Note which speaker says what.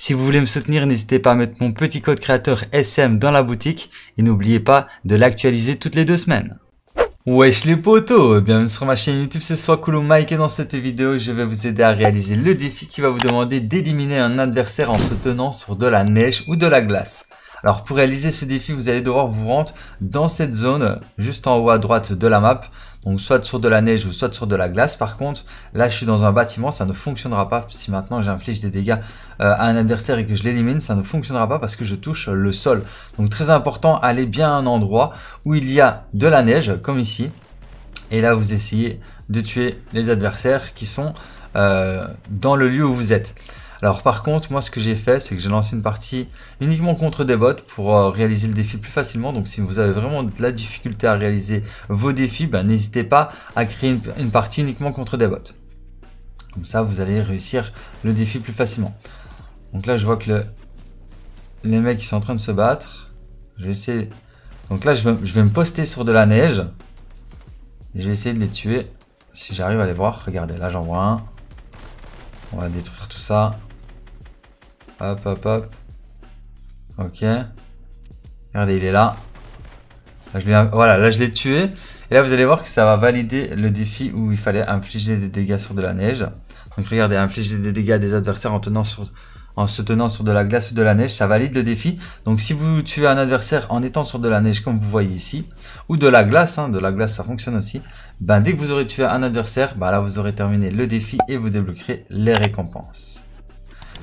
Speaker 1: Si vous voulez me soutenir, n'hésitez pas à mettre mon petit code créateur SM dans la boutique et n'oubliez pas de l'actualiser toutes les deux semaines. Wesh les potos, bienvenue sur ma chaîne YouTube, c'est soit Mike et dans cette vidéo je vais vous aider à réaliser le défi qui va vous demander d'éliminer un adversaire en se tenant sur de la neige ou de la glace. Alors pour réaliser ce défi, vous allez devoir vous rendre dans cette zone juste en haut à droite de la map. Donc soit sur de la neige ou soit sur de la glace. Par contre, là je suis dans un bâtiment, ça ne fonctionnera pas. Si maintenant j'inflige des dégâts euh, à un adversaire et que je l'élimine, ça ne fonctionnera pas parce que je touche le sol. Donc très important, allez bien à un endroit où il y a de la neige, comme ici. Et là vous essayez de tuer les adversaires qui sont euh, dans le lieu où vous êtes. Alors par contre, moi ce que j'ai fait, c'est que j'ai lancé une partie uniquement contre des bots pour euh, réaliser le défi plus facilement. Donc si vous avez vraiment de la difficulté à réaliser vos défis, ben, n'hésitez pas à créer une, partie uniquement contre des bots. Comme ça, vous allez réussir le défi plus facilement. Donc là, je vois que le, les mecs sont en train de se battre. Je vais essayer... Donc là, je vais, je vais me poster sur de la neige. Et je vais essayer de les tuer. Si j'arrive à les voir, regardez, là j'en vois un. On va détruire tout ça. Hop, hop, hop. Ok. Regardez, il est là. voilà, là je l'ai tué. Et là vous allez voir que ça va valider le défi où il fallait infliger des dégâts sur de la neige. Donc regardez, infliger des dégâts à des adversaires en, tenant en se tenant sur de la glace ou de la neige, ça valide le défi. Donc si vous tuez un adversaire en étant sur de la neige comme vous voyez ici, ou de la glace, hein, de la glace ça fonctionne aussi, ben, dès que vous aurez tué un adversaire, ben, là vous aurez terminé le défi et vous débloquerez les récompenses.